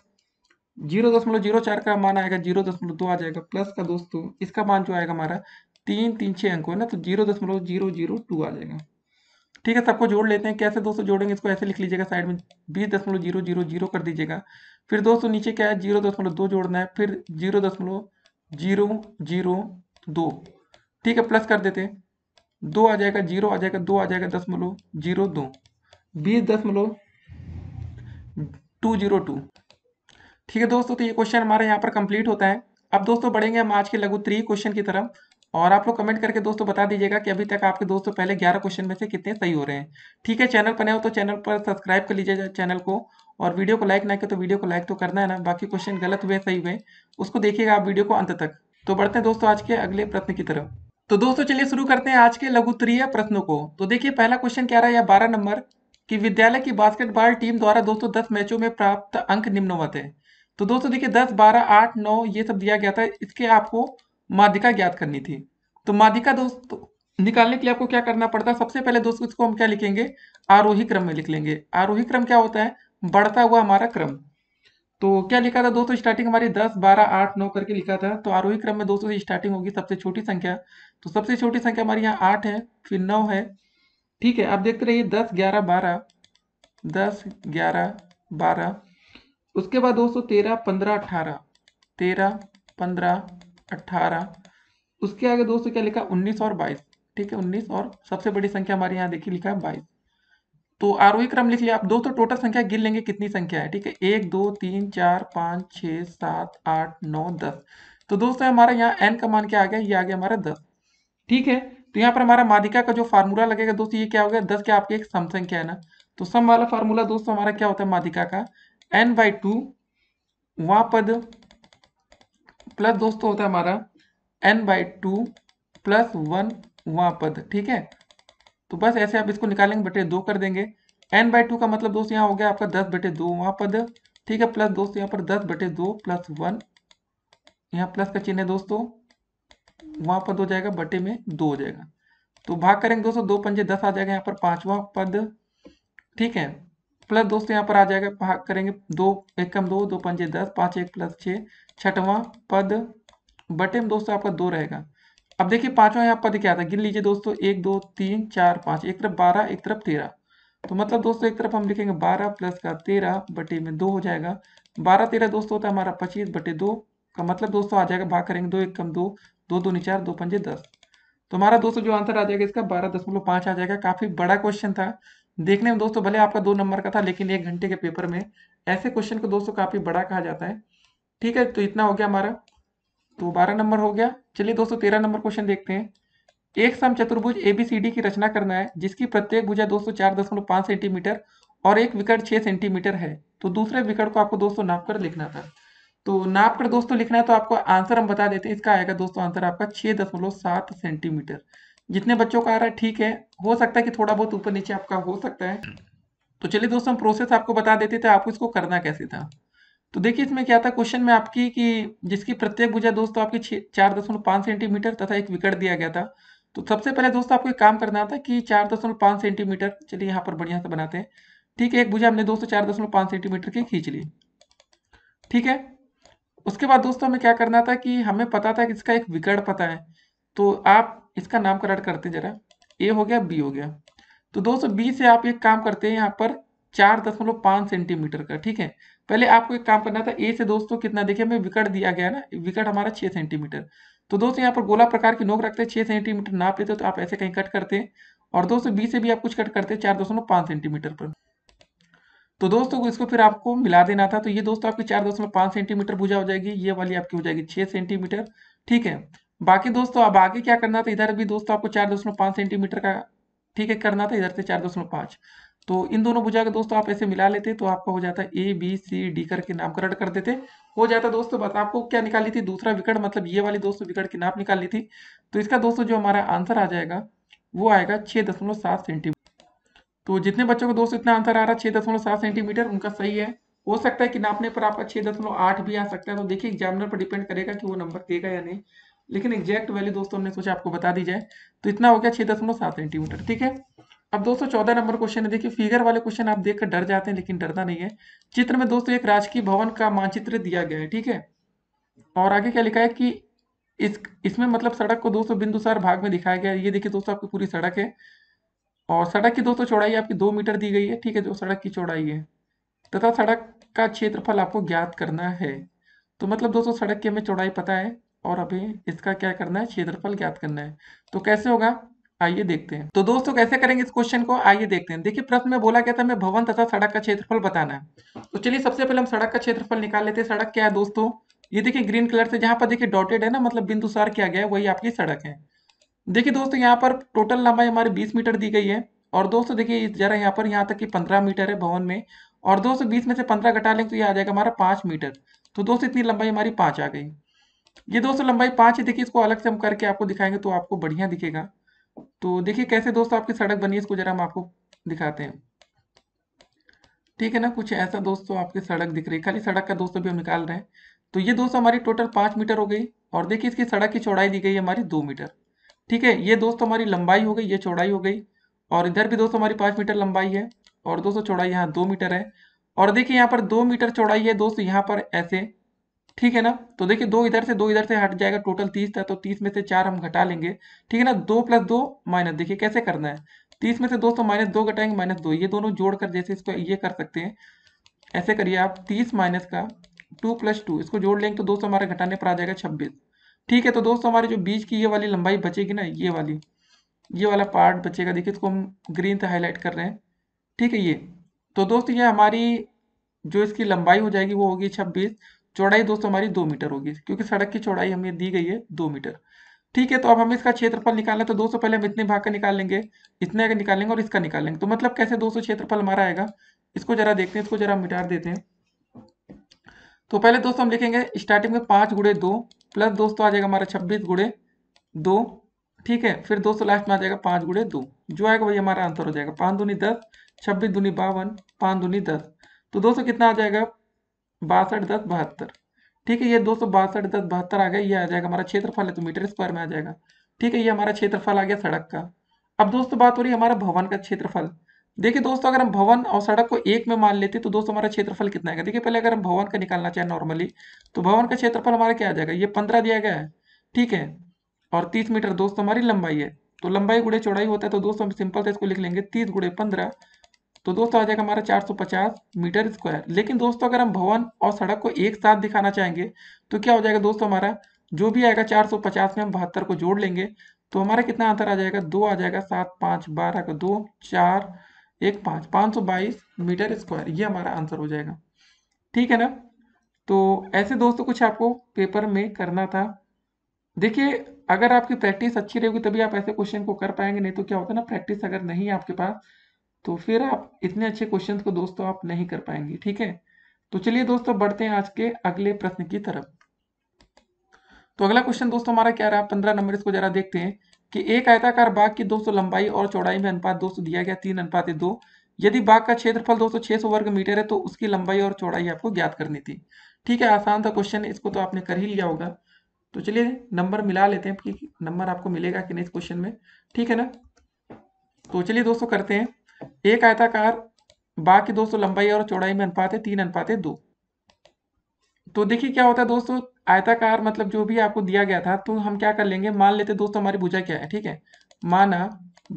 जीरो दशमलव जीरो चार का मान आएगा जीरो दशमलव दो आ जाएगा प्लस का दोस्तों तो इसका मान जो आएगा हमारा तीन तीन छः अंकों है ना तो जीरो दशमलव जीरो जीरो टू आ जाएगा ठीक है सबको जोड़ लेते हैं कैसे दोस्तों जोड़ेंगे इसको ऐसे लिख लीजिएगा साइड में बीस दशमलव जीरो जीरो जीरो कर दीजिएगा फिर दोस्तों नीचे क्या है जीरो दशमलव दो जोड़ना है फिर जीरो दशमलव जीरो जीरो दो ठीक है प्लस कर देते हैं दो आ जाएगा जीरो आ जाएगा दो आ जाएगा दशमलव जीरो दो बीस दशमलव टू जीरो टू ठीक है दोस्तों तो ये क्वेश्चन हमारे यहाँ पर कंप्लीट होता है अब दोस्तों बढ़ेंगे हम आज के लघु त्री क्वेश्चन की तरफ और आप लोग कमेंट करके दोस्तों बता दीजिएगा कि अभी तक आपके दोस्तों पहले ग्यारह क्वेश्चन में से कितने सही हो रहे हैं ठीक है चैनल पर नए हो तो चैनल पर सब्सक्राइब कर लीजिए चैनल को और वीडियो को लाइक ना करें तो वीडियो को लाइक तो करना है ना बाकी क्वेश्चन गलत हुए सही हुए उसको देखिएगा आप वीडियो को अंत तक तो बढ़ते हैं दोस्तों आज के अगले प्रश्न की तरफ तो दोस्तों चलिए शुरू करते हैं आज के उत्तरीय प्रश्नों को तो देखिए पहला क्वेश्चन क्या रहा है बारह नंबर कि विद्यालय की बास्केटबॉल टीम द्वारा दोस्तों दस मैचों में प्राप्त अंक निम्नवत है तो दोस्तों देखिए दस बारह आठ नौ ये सब दिया गया था इसके आपको माध्यिका ज्ञात करनी थी तो माध्यिका दोस्त निकालने के लिए आपको क्या करना पड़ता है सबसे पहले दोस्तों इसको हम क्या लिखेंगे आरोही क्रम में लिख लेंगे आरोही क्रम क्या होता है बढ़ता हुआ हमारा क्रम तो क्या लिखा था दोस्तों स्टार्टिंग हमारी दस बारह आठ नौ करके लिखा था तो आरोही क्रम में दोस्तों स्टार्टिंग होगी सबसे छोटी संख्या तो सबसे छोटी संख्या हमारी यहाँ आठ है फिर नौ है ठीक है आप देखते रहिए दस ग्यारह बारह दस ग्यारह बारह उसके बाद दोस्तों तेरह पंद्रह अठारह तेरह पंद्रह अठारह उसके आगे दोस्तों क्या लिखा उन्नीस और बाईस ठीक है उन्नीस और सबसे बड़ी संख्या हमारे यहाँ देखिए लिखा है बाईस तो आरोही क्रम लिख लिया आप दोस्तों टोटल संख्या गिन लेंगे कितनी संख्या है ठीक है एक दो तीन चार पाँच छः सात आठ नौ दस तो दोस्तों हमारा यहाँ एन का मान क्या आ गया ये आ गया हमारा दस ठीक है तो यहाँ पर हमारा मादिका का जो फार्मूला लगेगा दोस्तों ये क्या हो गया दस के आपके एक सम संख्या है ना तो सम वाला फार्मूला दोस्तों हमारा क्या होता है मादिका का एन बाई टू वहां पद प्लस दोस्तों तो होता है हमारा N by two plus one वहां पद ठीक है तो बस ऐसे आप इसको निकालेंगे बटे दो कर देंगे एन बाई टू का मतलब दोस्त यहाँ हो गया आपका दस बटे दो वहां पद ठीक है प्लस दोस्त यहाँ पर दस बटे दो प्लस वन यहाँ प्लस का चिन्ह है दोस्तों वहां पद हो जाएगा बटे में दो हो जाएगा तो भाग करेंगे दोस्तों दो पंजे दस आ जाएगा यहाँ पर पांचवा पद ठीक है प्लस दोस्तों यहाँ पर आ जाएगा भाग करेंगे दो एक कम दो दो पंजे दस पांच एक प्लस छह छठवां पद बटे में दोस्तों आपका दो रहेगा अब देखिए पांचवा यहाँ पद क्या था गिन लीजिए दोस्तों एक दो तीन चार पांच एक तरफ बारह एक तरफ तेरह तो मतलब दोस्तों एक तरफ हम लिखेंगे बारह प्लस का तेरह बटे में दो हो जाएगा बारह तेरह दोस्तों होता है हमारा पच्चीस बटे दो का मतलब दोस्तों आ जाएगा भाग करेंगे दो एक कम दो दो दो चार दो पंजे दस तो हमारा दोस्तों जो आंसर आ जाएगा इसका बारह दशमलव पांच आ जाएगा काफी बड़ा क्वेश्चन था देखने में दोस्तों भले आपका दो नंबर का था लेकिन एक घंटे के पेपर में ऐसे क्वेश्चन को दोस्तों काफी बड़ा कहा जाता है ठीक है तो इतना हो गया हमारा तो बारह नंबर हो गया चलिए दोस्तों तेरह नंबर क्वेश्चन देखते हैं एक सम चतुर्भुज एबीसीडी की रचना करना है जिसकी प्रत्येक भुजा दोस्तों चार सेंटीमीटर और एक विकट छह सेंटीमीटर है तो दूसरे विकट को आपको दोस्तों नाप कर लिखना था तो नाप कर दोस्तों लिखना है तो आपको आंसर हम बता देते हैं इसका आएगा दोस्तों आंसर आपका छह दशमलव सात सेंटीमीटर जितने बच्चों का आ रहा है ठीक है हो सकता है कि थोड़ा बहुत ऊपर नीचे आपका हो सकता है तो चलिए दोस्तों हम प्रोसेस आपको बता देते थे आपको इसको करना कैसे था तो देखिए इसमें क्या था क्वेश्चन में आपकी कि जिसकी प्रत्येक भुजा दोस्तों आपकी चार दशमलव पांच सेंटीमीटर तथा एक विकट दिया गया था तो सबसे पहले दोस्तों आपको एक काम करना था कि चार दशमलव पांच सेंटीमीटर चलिए यहाँ पर बढ़िया से बनाते हैं ठीक है एक भुजा हमने दोस्तों चार दशमलव पांच सेंटीमीटर की खींच ली ठीक है उसके बाद दोस्तों हमें क्या करना था कि हमें पता था कि इसका एक विकट पता है तो आप इसका नामकरण करते जरा ए हो गया बी हो गया तो दोस्तों बी से आप एक काम करते हैं यहाँ पर चार दशमलव पांच सेंटीमीटर का ठीक है पहले आपको एक काम करना था ए से दोस्तों कितना देखिए हमें विकट दिया गया ना विकट हमारा छह सेंटीमीटर तो दोस्तों यहाँ पर गोला प्रकार की नोक रखते हैं छह सेंटीमीटर नाप लेते हो तो आप ऐसे कहीं कट करते हैं और दोस्तों बी से भी आप कुछ कट करते हैं चार दशमलव पांच सेंटीमीटर पर तो दोस्तों इसको फिर आपको मिला देना था तो ये दोस्तों आपकी चार दशमलव पांच सेंटीमीटर भुजा हो जाएगी ये वाली आपकी हो जाएगी छह सेंटीमीटर ठीक है बाकी दोस्तों अब आगे क्या करना था इधर भी दोस्तों आपको चार दशमलव पांच सेंटीमीटर का ठीक है करना था इधर से चार दशमलव पांच तो इन दोनों बुझा के दोस्तों आप ऐसे मिला लेते तो आपका हो जाता ए बी सी डी करके नामकरण कर देते हो जाता दोस्तों बता आपको क्या निकाली थी दूसरा विकट मतलब ये वाली दोस्तों विकट की नाप निकाली थी तो इसका दोस्तों जो हमारा आंसर आ जाएगा वो आएगा छह दशमलव सात सेंटीमीटर तो जितने बच्चों को दोस्तों इतना आंसर आ रहा है छह दशमलव सात सेंटीमीटर उनका सही है हो सकता है कि नापने पर आपका छह दशमलव आठ भी आ सकता है तो देखिए एग्जामिनर पर डिपेंड करेगा कि वो नंबर देगा या नहीं लेकिन एग्जैक्ट वैल्यू दोस्तों ने सोचा आपको बता दी जाए तो इतना हो गया छह दशमलव सात सेंटीमीटर ठीक है अब दोस्तों चौदह नंबर क्वेश्चन है देखिए फिगर वाले क्वेश्चन आप देखकर डर जाते हैं लेकिन डरना नहीं है चित्र में दोस्तों एक राजकीय भवन का मानचित्र दिया गया है ठीक है और आगे क्या लिखा है कि इस इसमें मतलब सड़क को दोस्तों बिंदुसार भाग में दिखाया गया है ये देखिए दोस्तों आपकी पूरी सड़क है और सड़क की दोस्तों चौड़ाई आपकी दो मीटर दी गई है ठीक है जो सड़क की चौड़ाई है तथा सड़क का क्षेत्रफल आपको ज्ञात करना है तो मतलब दोस्तों सड़क की हमें चौड़ाई पता है और अभी इसका क्या करना है क्षेत्रफल ज्ञात करना है तो कैसे होगा आइए देखते हैं तो दोस्तों कैसे करेंगे इस क्वेश्चन को आइए देखते हैं देखिए प्रश्न में बोला गया था हमें भवन तथा सड़क का क्षेत्रफल बताना है तो चलिए सबसे पहले हम सड़क का क्षेत्रफल निकाल लेते हैं सड़क क्या है दोस्तों ये देखिए ग्रीन कलर से जहां पर देखिए डॉटेड है ना मतलब बिंदुसार किया गया है वही आपकी सड़क है देखिए दोस्तों यहाँ पर टोटल लंबाई हमारी बीस मीटर दी गई है और दोस्तों देखिए जरा यहाँ पर यहाँ तक की पंद्रह मीटर है भवन में और दोस्तों बीस में से पंद्रह घटा लेंगे तो ये आ जाएगा हमारा पांच मीटर तो दोस्तों इतनी लंबाई हमारी पांच आ गई ये दोस्तों लंबाई पांच है देखिए इसको अलग से हम करके आपको दिखाएंगे तो आपको बढ़िया दिखेगा तो देखिए कैसे दोस्त आपकी सड़क बनी है इसको जरा हम आपको दिखाते हैं ठीक है ना कुछ ऐसा दोस्तों तो आपकी सड़क दिख रही है खाली सड़क का दोस्तों भी हम निकाल रहे हैं तो ये दोस्तों हमारी टोटल पांच मीटर हो गई और देखिए इसकी सड़क की चौड़ाई दी गई है हमारी दो मीटर ठीक है ये दोस्तों हमारी लंबाई हो गई ये चौड़ाई हो गई और इधर भी दोस्तों हमारी पांच मीटर लंबाई है और दोस्तों चौड़ाई यहाँ दो मीटर है और देखिए यहाँ पर दो मीटर चौड़ाई है दोस्तों यहाँ पर ऐसे ठीक है ना तो देखिए दो इधर से दो इधर से हट जाएगा टोटल तीस था तो तीस में से चार हम घटा लेंगे ठीक है ना दो प्लस दो माइनस देखिए कैसे करना है तीस में से दो सौ तो माइनस दो घटाएंगे माइनस दो ये दोनों जोड़कर जैसे इसको ये कर सकते हैं ऐसे करिए आप तीस माइनस का टू प्लस टू इसको जोड़ लेंगे तो दोस्तों हमारे घटाने पर आ जाएगा छब्बीस ठीक है तो दोस्तों हमारे जो बीच की ये वाली लंबाई बचेगी ना ये वाली ये वाला पार्ट बचेगा देखिए इसको हम ग्रीन से हाईलाइट कर रहे हैं ठीक है ये तो दोस्तों ये हमारी जो इसकी लंबाई हो जाएगी वो होगी छब्बीस चौड़ाई दोस्तों हमारी दो मीटर होगी क्योंकि सड़क की चौड़ाई हमें दी गई है दो मीटर ठीक है तो अब हम इसका क्षेत्रफल निकालना तो दोस्तों पहले हम इतने भाग का निकाल लेंगे इतने का निकालेंगे और इसका निकालेंगे तो मतलब कैसे दोस्तों क्षेत्रफल हमारा आएगा इसको जरा देखते हैं इसको जरा मिटा देते हैं तो पहले दोस्तों हम लिखेंगे स्टार्टिंग में पांच गुड़े दो प्लस दोस्तों आ जाएगा हमारा छब्बीस गुड़े दो ठीक है फिर दोस्तों लास्ट में आ जाएगा पांच गुड़े दो जो आएगा वही हमारा आंसर हो जाएगा पांच दूनी दस छब्बीस दूनी बावन पांच दूनी दस तो दोस्तों कितना आ जाएगा बासठ दस बहत्तर ठीक है ये दो सौ बासठ दस बहत्तर आ गया ये आ जाएगा हमारा क्षेत्रफल है तो मीटर स्क्वायर में आ जाएगा ठीक है ये हमारा क्षेत्रफल आ गया सड़क का अब दोस्तों बात हो रही है हमारा भवन का क्षेत्रफल देखिए दोस्तों अगर हम भवन और सड़क को एक में मान लेते तो दोस्तों हमारा क्षेत्रफल कितना आएगा देखिए पहले अगर हम भवन का निकालना चाहें नॉर्मली तो भवन का क्षेत्रफल हमारा क्या आ जाएगा ये पंद्रह दिया गया है ठीक है और तीस मीटर दोस्तों हमारी लंबाई है तो लंबाई गुड़े चौड़ाई होता है तो दोस्तों हम सिंपल से इसको लिख लेंगे तीस गुड़े पंद्रह तो दोस्तों आ जाएगा हमारा 450 मीटर स्क्वायर लेकिन दोस्तों अगर हम भवन और सड़क को एक साथ दिखाना चाहेंगे तो क्या हो जाएगा दोस्तों हमारा जो भी आएगा 450 में हम बहत्तर को जोड़ लेंगे तो हमारा कितना आंसर आ जाएगा दो आ जाएगा सात पाँच बारह का दो चार एक पाँच पाँच सौ बाईस मीटर स्क्वायर ये हमारा आंसर हो जाएगा ठीक है ना तो ऐसे दोस्तों कुछ आपको पेपर में करना था देखिए अगर आपकी प्रैक्टिस अच्छी रहेगी तभी आप ऐसे क्वेश्चन को कर पाएंगे नहीं तो क्या होता है ना प्रैक्टिस अगर नहीं है आपके पास तो फिर आप इतने अच्छे क्वेश्चन को दोस्तों आप नहीं कर पाएंगे ठीक है तो चलिए दोस्तों बढ़ते हैं आज के अगले प्रश्न की तरफ तो अगला क्वेश्चन दोस्तों हमारा क्या रहा पंद्रह नंबर इसको जरा देखते हैं कि एक आयताकार बाग की दोस्तों लंबाई और चौड़ाई में अनुपात दोस्तों दिया गया तीन अनुपात दो यदि बाग का क्षेत्रफल दोस्तों सौ वर्ग मीटर है तो उसकी लंबाई और चौड़ाई आपको ज्ञात करनी थी ठीक है आसान था क्वेश्चन इसको तो आपने कर ही लिया होगा तो चलिए नंबर मिला लेते हैं कि नंबर आपको मिलेगा कि नहीं इस क्वेश्चन में ठीक है ना तो चलिए दोस्तों करते हैं एक आयताकार बाकी दोस्तों लंबाई और चौड़ाई में अनुपात है तीन अनुपात है दो तो देखिए क्या होता है दोस्तों आयताकार मतलब जो भी आपको दिया गया था तो हम क्या कर लेंगे मान लेते दोस्तों हमारी भुजा क्या है ठीक है माना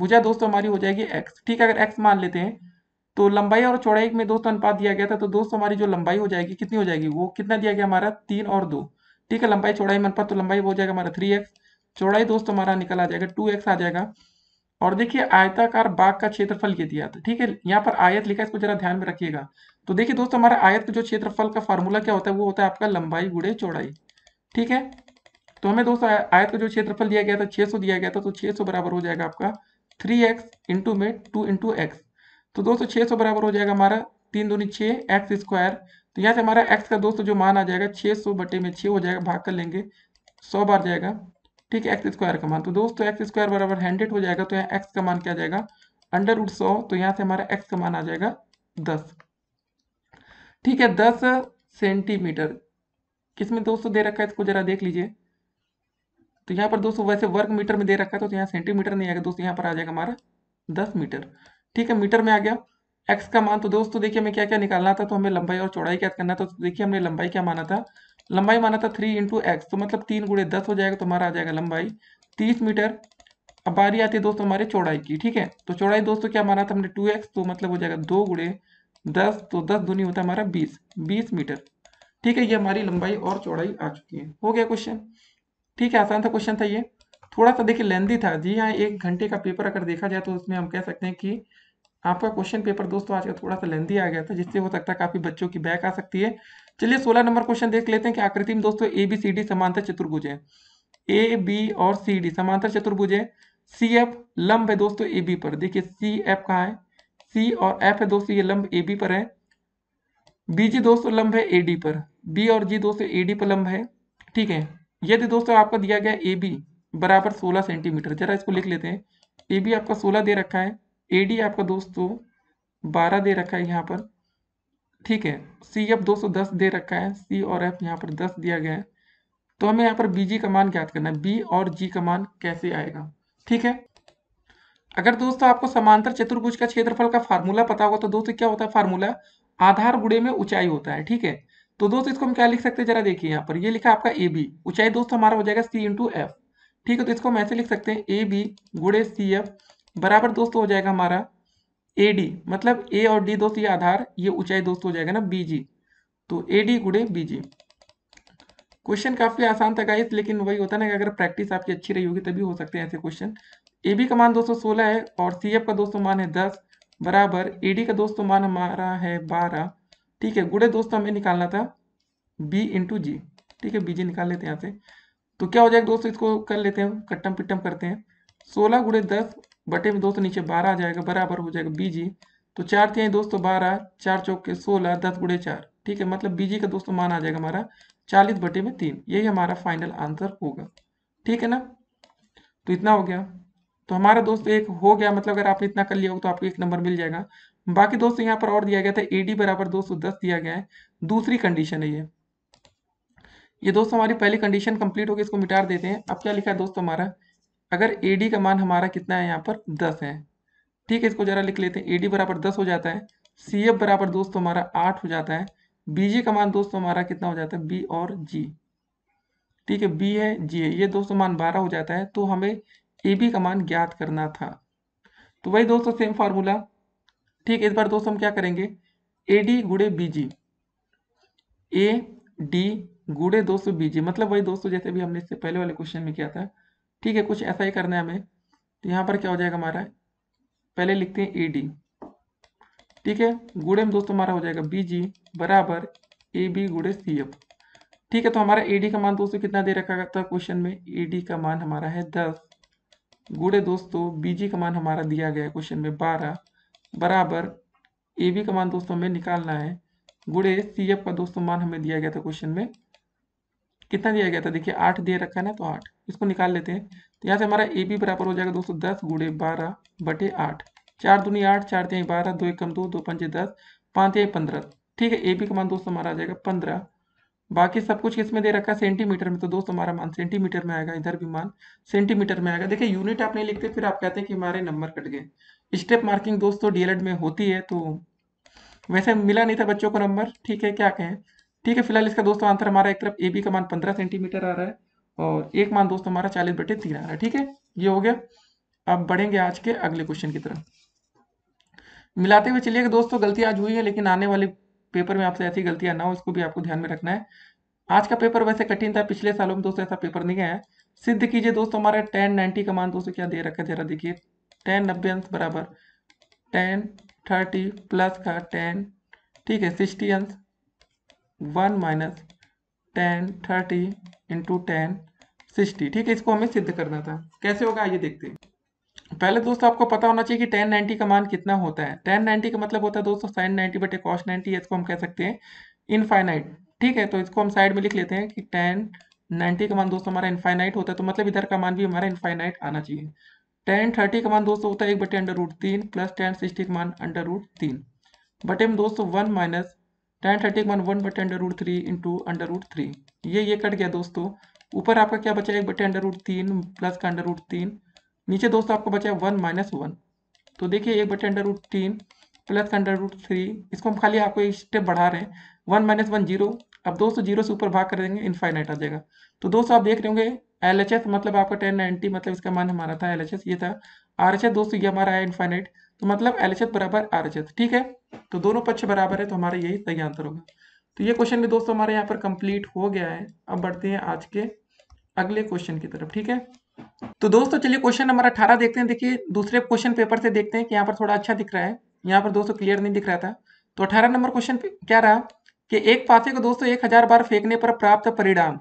भुजा दोस्तों हमारी हो जाएगी एक्स ठीक है अगर एक्स मान लेते हैं तो लंबाई और चौड़ाई में दोस्तों अनुपात दिया गया था तो दोस्तों हमारी जो लंबाई हो जाएगी कितनी हो जाएगी वो कितना दिया गया हमारा तीन और दो ठीक है लंबाई चौड़ाई में अनुपात तो लंबाई हो जाएगा हमारा थ्री एक्स चौड़ाई दोस्तों हमारा निकल आ जाएगा टू एक्स आ जाएगा और देखिए आयताकार बाग का क्षेत्रफल ये दिया था ठीक है यहाँ पर आयत लिखा है इसको जरा ध्यान में रखिएगा तो देखिए दोस्तों हमारा आयत का जो क्षेत्रफल का फॉर्मूला क्या होता है वो होता है आपका लंबाई गुड़े चौड़ाई ठीक है तो हमें दोस्तों आयत का जो क्षेत्रफल दिया गया था छह दिया गया था तो छह बराबर हो जाएगा आपका थ्री एक्स इंटू में टू इंटू एक्स तो दोस्तों सौ बराबर हो जाएगा हमारा तीन दूनी छः एक्स स्क्वायर तो यहाँ से हमारा एक्स का दोस्तों जो मान आ जाएगा सौ बटे में छह हो जाएगा भाग कर लेंगे सौ बार जाएगा ठीक है एक्स स्क्वायर का मान तो दोस्तों एक्स स्क्वायर बराबर हंड्रेड हो जाएगा तो यहाँ एक्स का मान क्या जाएगा अंडर रूट सौ तो यहाँ से हमारा एक्स का मान आ जाएगा दस ठीक है दस सेंटीमीटर किसमें दोस्तों दे रखा है इसको जरा देख लीजिए तो यहाँ पर दोस्तों वैसे वर्ग मीटर में दे रखा है तो यहाँ सेंटीमीटर नहीं आएगा दोस्तों यहाँ पर आ जाएगा हमारा दस मीटर ठीक है मीटर में आ गया एक्स का मान तो दोस्तों देखिए हमें क्या क्या निकालना था तो हमें लंबाई और चौड़ाई क्या करना था तो देखिए हमने लंबाई क्या माना था लंबाई माना था थ्री इंटू एक्स तो मतलब तीन गुड़े दस हो जाएगा तो हमारा आ जाएगा लंबाई तीस मीटर अब बारी आती है दोस्तों हमारे चौड़ाई की ठीक है तो चौड़ाई दोस्तों क्या माना था हमने टू एक्स तो मतलब हो जाएगा दो गुड़े दस तो दस दूनी होता है हमारा बीस बीस मीटर ठीक है ये हमारी लंबाई और चौड़ाई आ चुकी है हो गया क्वेश्चन ठीक है आसान था क्वेश्चन था ये थोड़ा सा देखिए लेंदी था जी हाँ एक घंटे का पेपर अगर देखा जाए तो उसमें हम कह सकते हैं कि आपका क्वेश्चन पेपर दोस्तों आज का थोड़ा सा लेंदी आ गया था जिससे हो सकता है काफी बच्चों की बैक आ सकती है चलिए सोलह नंबर क्वेश्चन देख लेते हैं कि आकृति में दोस्तों ए बी सी डी समांतर चतुर्भुज है ए बी और सी डी समांतर चतुर्भुज है सी एफ लंब है दोस्तों ए बी पर देखिए सी एफ कहा है सी और एफ है दोस्तों ये लंब ए बी पर है बी जी दोस्तों लंब है ए डी पर बी और जी दोस्तों ए डी पर लंब है ठीक है यदि दोस्तों आपका दिया गया ए बी बराबर सोलह सेंटीमीटर जरा इसको लिख लेते हैं ए बी आपका सोलह दे रखा है ए डी आपका दोस्तों बारह दे रखा है यहाँ पर ठीक है सी एफ दो सौ दस दे रखा है सी और एफ यहाँ पर दस दिया गया है तो हमें यहाँ पर बी जी का मान ज्ञात करना है बी और जी का मान कैसे आएगा ठीक है अगर दोस्तों आपको समांतर चतुर्भुज का क्षेत्रफल का फार्मूला पता होगा तो दोस्तों क्या होता है फार्मूला आधार गुड़े में ऊंचाई होता है ठीक है तो दोस्तों इसको हम क्या लिख सकते हैं जरा देखिए यहाँ पर ये लिखा आपका ए बी ऊंचाई दोस्तों हमारा हो जाएगा सी इंटू एफ ठीक है तो इसको हम ऐसे लिख सकते हैं ए बी गुड़े सी एफ बराबर दोस्तों हो जाएगा हमारा ए डी मतलब ए और डी दोस्त ये आधार ये ऊंचाई दोस्त हो जाएगा ना बी जी तो ए डी गुड़े बी जी क्वेश्चन काफी आसान था गाइस लेकिन वही होता ना कि अगर प्रैक्टिस आपकी अच्छी रही होगी तभी हो सकते हैं ऐसे क्वेश्चन ए बी का मान दोस्तों सोलह है और सी एफ का दोस्तों मान है दस बराबर ए डी का दोस्तों मान हमारा है बारह ठीक है गुड़े दोस्तों हमें निकालना था बी इंटू जी ठीक है बी जी निकाल लेते हैं यहाँ से तो क्या हो जाएगा दोस्तों इसको कर लेते हैं कट्टम पिट्टम करते हैं सोलह गुड़े दस बटे में दोस्तों नीचे बारह आ जाएगा बराबर हो जाएगा बीजी तो चार तिहाई दोस्तों तो बारह चार चौके सोलह दस बुढ़े चार ठीक है मतलब बीजी का दोस्तों तो मान आ जाएगा हमारा चालीस बटे में तीन यही हमारा फाइनल आंसर होगा ठीक है ना तो इतना हो गया तो हमारा दोस्त एक हो गया मतलब अगर आपने इतना कर लिया होगा तो आपको एक नंबर मिल जाएगा बाकी दोस्तों यहाँ पर और दिया गया था ए डी बराबर दो सौ दस दिया गया है दूसरी कंडीशन है ये ये दोस्तों हमारी पहली कंडीशन कंप्लीट होगी इसको मिटार देते हैं अब क्या लिखा है दोस्तों हमारा अगर ए डी का मान हमारा कितना है यहाँ पर दस है ठीक है इसको जरा लिख लेते हैं ए डी बराबर दस हो जाता है सी एफ बराबर दोस्तों तो हमारा आठ हो जाता है बी जी का मान दोस्तों तो हमारा कितना हो जाता है बी और जी ठीक है बी है जी है ये दोस्तों मान बारह हो जाता है तो हमें ए बी का मान ज्ञात करना था तो वही दोस्तों सेम फार्मूला ठीक इस बार दोस्तों हम क्या करेंगे ए डी गुड़े बी जी ए डी गुड़े दोस्तों बी जी मतलब वही दोस्तों जैसे भी हमने इससे पहले वाले क्वेश्चन में किया था ठीक है कुछ ऐसा ही करना है हमें तो यहाँ पर क्या हो जाएगा हमारा पहले लिखते हैं ए डी ठीक है गुड़े में दोस्तों हमारा हो जाएगा बी जी बराबर ए बी गुड़े सी एफ ठीक है तो हमारा ए डी का मान दोस्तों कितना दे रखा था क्वेश्चन में ए डी का मान हमारा है दस गुड़े दोस्तों बी जी का मान हमारा दिया गया है क्वेश्चन में बारह बराबर ए बी का मान दोस्तों हमें निकालना है गुड़े सी एफ का दोस्तों मान हमें दिया गया था क्वेश्चन में कितना दिया गया था देखिए आठ दे रखा है ना तो आठ इसको निकाल लेते हैं तो यहाँ से हमारा ए बी बराबर हो जाएगा दोस्तों दस गुड़े बारह बटे आठ चार दूनी आठ चार त्याई बारह दो एक कम दो दो पंचे दस पाँच त्याई पंद्रह ठीक है ए बी का मान दोस्तों हमारा आ जाएगा पंद्रह बाकी सब कुछ किसमें दे रखा है सेंटीमीटर में तो दोस्तों हमारा मान सेंटीमीटर में आएगा इधर भी मान सेंटीमीटर में आएगा देखिए यूनिट आप नहीं लिखते फिर आप कहते हैं कि हमारे नंबर कट गए स्टेप मार्किंग दोस्तों डीएलएड में होती है तो वैसे मिला नहीं था बच्चों को नंबर ठीक है क्या कहें ठीक है फिलहाल इसका दोस्तों आंसर हमारा एक तरफ ए बी का मान पंद्रह सेंटीमीटर आ रहा है और एक मान दोस्तों हमारा चालीस बटे तीन आ रहा है ठीक है ये हो गया अब बढ़ेंगे आज के अगले क्वेश्चन की तरफ मिलाते हुए चलिए दोस्तों गलती आज हुई है लेकिन आने वाले पेपर में आपसे ऐसी गलतियां ना हो इसको भी आपको ध्यान में रखना है आज का पेपर वैसे कठिन था पिछले सालों में दोस्तों ऐसा पेपर नहीं आया सिद्ध कीजिए दोस्तों हमारा टेन नाइनटी का मान दोस्तों क्या दे रखा है जरा देखिए टेन नब्बे अंश बराबर टेन थर्टी प्लस का टेन ठीक है सिक्सटी अंश one minus tan thirty into tan sixty ठीक है इसको हमें सिद्ध करना था कैसे होगा आइए देखते हैं पहले दोस्तों आपको पता होना चाहिए कि टेन नाइन्टी का मान कितना होता है टेन नाइन्टी का मतलब होता है दोस्तों साइन नाइन्टी बटे कॉस नाइन्टी इसको हम कह सकते हैं इनफाइनाइट ठीक है तो इसको हम साइड में लिख लेते हैं कि टेन नाइन्टी का मान दोस्तों हमारा इनफाइनाइट होता है तो मतलब इधर का मान भी हमारा इनफाइनाइट आना चाहिए टेन थर्टी का मान दोस्तों होता है एक बटे अंडर रूट तीन प्लस टेन सिक्सटी का मान अंडर रूट तीन बटे में दोस्तों one minus tan thirty one one बटे under root three into under root three ये ये कट गया दोस्तों ऊपर आपका क्या बचा एक बटे अंडर रूट तीन प्लस का अंडर रूट तीन नीचे दोस्तों आपको बचा है वन माइनस वन तो देखिए एक बटे अंडर रूट तीन प्लस का अंडर रूट थ्री इसको हम खाली आपको एक स्टेप बढ़ा रहे हैं वन माइनस वन जीरो अब दोस्तों जीरो से ऊपर भाग कर देंगे इनफाइनाइट आ जाएगा तो दोस्तों आप देख रहे होंगे एल मतलब आपका टेन नाइन्टी मतलब इसका मान हमारा था एल ये था आर दोस्तों ये हमारा है इनफाइनाइट तो मतलब एल एच बराबर आर एच ठीक है तो दोनों पक्ष बराबर है तो हमारा यही सही आंसर होगा तो ये क्वेश्चन भी दोस्तों हमारे यहाँ पर कंप्लीट हो गया है अब बढ़ते हैं आज के अगले क्वेश्चन की तरफ ठीक है तो दोस्तों चलिए क्वेश्चन नंबर अठारह देखते हैं देखिए दूसरे क्वेश्चन पेपर से देखते हैं कि यहाँ पर थोड़ा अच्छा दिख रहा है यहाँ पर दोस्तों क्लियर नहीं दिख रहा था तो अठारह नंबर क्वेश्चन क्या रहा कि एक पासे को दोस्तों एक हजार बार फेंकने पर प्राप्त परिणाम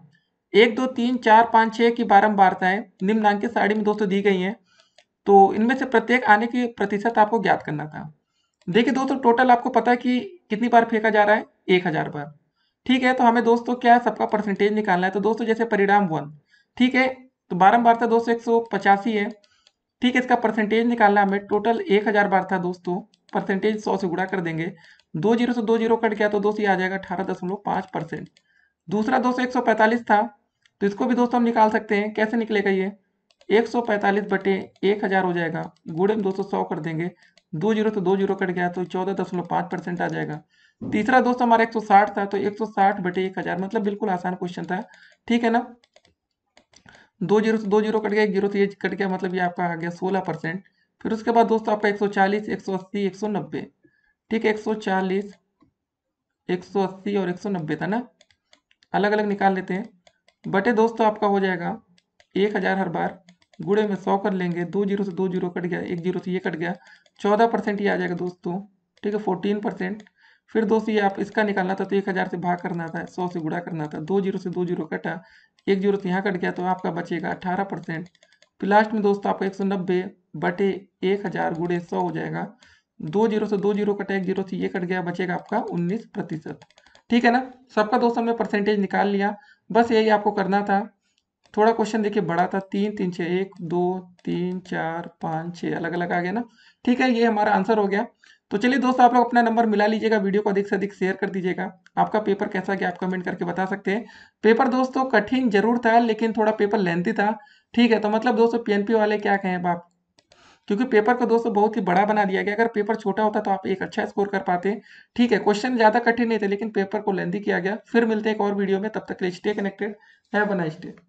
एक दो तीन चार पांच छह की बारम्बारताएं निम्नांकित साड़ी में दोस्तों दी गई हैं तो इनमें से प्रत्येक आने की प्रतिशत आपको ज्ञात करना था देखिए दोस्तों टोटल आपको पता है कि कितनी बार फेंका जा रहा है एक हजार बार ठीक है तो हमें दोस्तों क्या है सबका परसेंटेज निकालना है तो दोस्तों जैसे परिणाम वन ठीक है तो बारम्बार था दोस्तों एक सौ पचासी है ठीक है इसका परसेंटेज निकालना हमें टोटल एक हजार बार था दोस्तों परसेंटेज सौ से गुड़ा कर देंगे दो जीरो से दो जीरो कट गया तो दोस्तों ये आ जाएगा अठारह दशमलव पांच परसेंट दूसरा दोस्तों एक सौ पैंतालीस था तो इसको भी दोस्तों हम निकाल सकते हैं कैसे निकलेगा ये एक सौ पैंतालीस बटे एक हज़ार हो जाएगा गुड़े में दो सौ सौ कर देंगे दो जीरो तो दो जीरो कट गया तो चौदह दशमलव पांच परसेंट आ जाएगा तीसरा दोस्त हमारा एक सौ साठ था तो एक सौ साठ बटे एक हज़ार मतलब बिल्कुल आसान क्वेश्चन था ठीक है ना दो जीरो से दो जीरो कट गया एक जीरो से ये कट गया मतलब ये आपका आ गया सोलह परसेंट फिर उसके बाद दोस्तों आपका एक सौ चालीस एक सौ अस्सी एक सौ नब्बे ठीक है एक सौ चालीस एक सौ अस्सी और एक सौ नब्बे था ना अलग अलग निकाल लेते हैं बटे दोस्तों आपका हो जाएगा एक हज़ार हर बार गुड़े में सौ कर लेंगे दो जीरो से दो जीरो कट गया एक जीरो से ये कट गया चौदह परसेंट ये आ जाएगा दोस्तों ठीक है फोर्टीन परसेंट फिर दोस्तों ये आप इसका निकालना था तो एक हज़ार से भाग करना था सौ से गुड़ा करना था दो जीरो से दो जीरो कटा एक जीरो से यहाँ कट गया तो आपका बचेगा अठारह परसेंट फिर लास्ट में दोस्तों आपका एक सौ नब्बे बटे एक हज़ार गुड़े सौ हो जाएगा दो जीरो से दो जीरो कटा एक जीरो से ये कट गया बचेगा आपका उन्नीस प्रतिशत ठीक है ना सबका दोस्तों हमने परसेंटेज निकाल लिया बस यही आपको करना था थोड़ा क्वेश्चन देखिए बड़ा था तीन तीन छः एक दो तीन चार पाँच छः अलग अलग आ गया ना ठीक है ये हमारा आंसर हो गया तो चलिए दोस्तों आप लोग अपना नंबर मिला लीजिएगा वीडियो को अधिक से अधिक शेयर कर दीजिएगा आपका पेपर कैसा गया आप कमेंट करके बता सकते हैं पेपर दोस्तों कठिन जरूर था लेकिन थोड़ा पेपर लेंथी था ठीक है तो मतलब दोस्तों पीएनपी वाले क्या कहें बाप क्योंकि पेपर को दोस्तों बहुत ही बड़ा बना दिया गया अगर पेपर छोटा होता तो आप एक अच्छा स्कोर कर पाते ठीक है क्वेश्चन ज़्यादा कठिन नहीं थे लेकिन पेपर को लेंथी किया गया फिर मिलते हैं एक और वीडियो में तब तक लिए स्टे कनेक्टेड है स्टेट